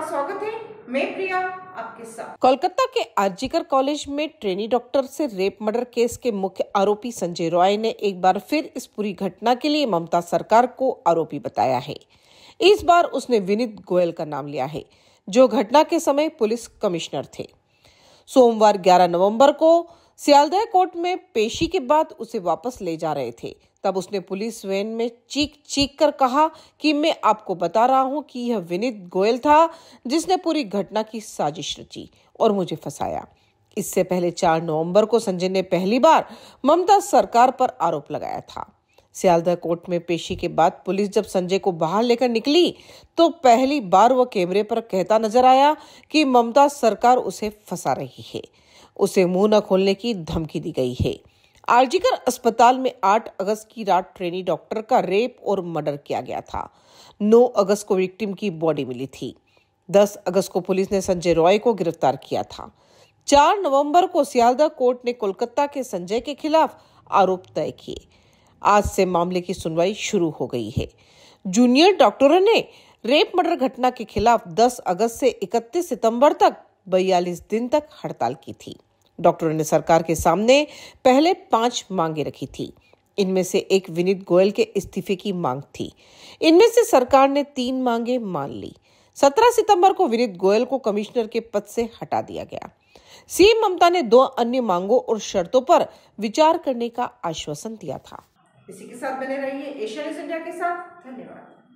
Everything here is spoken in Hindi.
आपका स्वागत है मैं प्रिया आपके साथ कोलकाता के आरजीकर कॉलेज में ट्रेनी डॉक्टर से रेप मर्डर केस के मुख्य आरोपी संजय रॉय ने एक बार फिर इस पूरी घटना के लिए ममता सरकार को आरोपी बताया है इस बार उसने विनीत गोयल का नाम लिया है जो घटना के समय पुलिस कमिश्नर थे सोमवार 11 नवंबर को सियालदह कोर्ट में पेशी के बाद उसे वापस ले जा रहे थे तब उसने पुलिस वैन में चीख चीख कर कहा कि मैं आपको बता रहा हूं कि यह विनीत गोयल था जिसने पूरी घटना की साजिश रची और मुझे फंसाया इससे पहले 4 नवंबर को संजय ने पहली बार ममता सरकार पर आरोप लगाया था सियालदह कोर्ट में पेशी के बाद पुलिस जब संजय को बाहर लेकर निकली तो पहली बार वह कैमरे पर कहता नजर आया कि ममता सरकार उसे फंसा रही है उसे मुंह न खोलने की धमकी दी गई है आरजीकर अस्पताल में 8 अगस्त की रात ट्रेनी डॉक्टर का रेप और मर्डर किया गया था 9 अगस्त को विक्टिम की बॉडी मिली थी 10 अगस्त को पुलिस ने संजय रॉय को गिरफ्तार किया था 4 नवंबर को सियालदा कोर्ट ने कोलकाता के संजय के खिलाफ आरोप तय किए आज से मामले की सुनवाई शुरू हो गई है जूनियर डॉक्टरों ने रेप मर्डर घटना के खिलाफ 10 अगस्त से 31 सितंबर तक बयालीस दिन तक हड़ताल की थी डॉक्टरों ने सरकार के सामने पहले पांच मांगे रखी थी इनमें से एक विनीत गोयल के इस्तीफे की मांग थी इनमें से सरकार ने तीन मांगे मान ली 17 सितंबर को विनीत गोयल को कमिश्नर के पद से हटा दिया गया सीएम ममता ने दो अन्य मांगों और शर्तों पर विचार करने का आश्वासन दिया था इसी के साथ बने रहिए न्यूज इंडिया के साथ धन्यवाद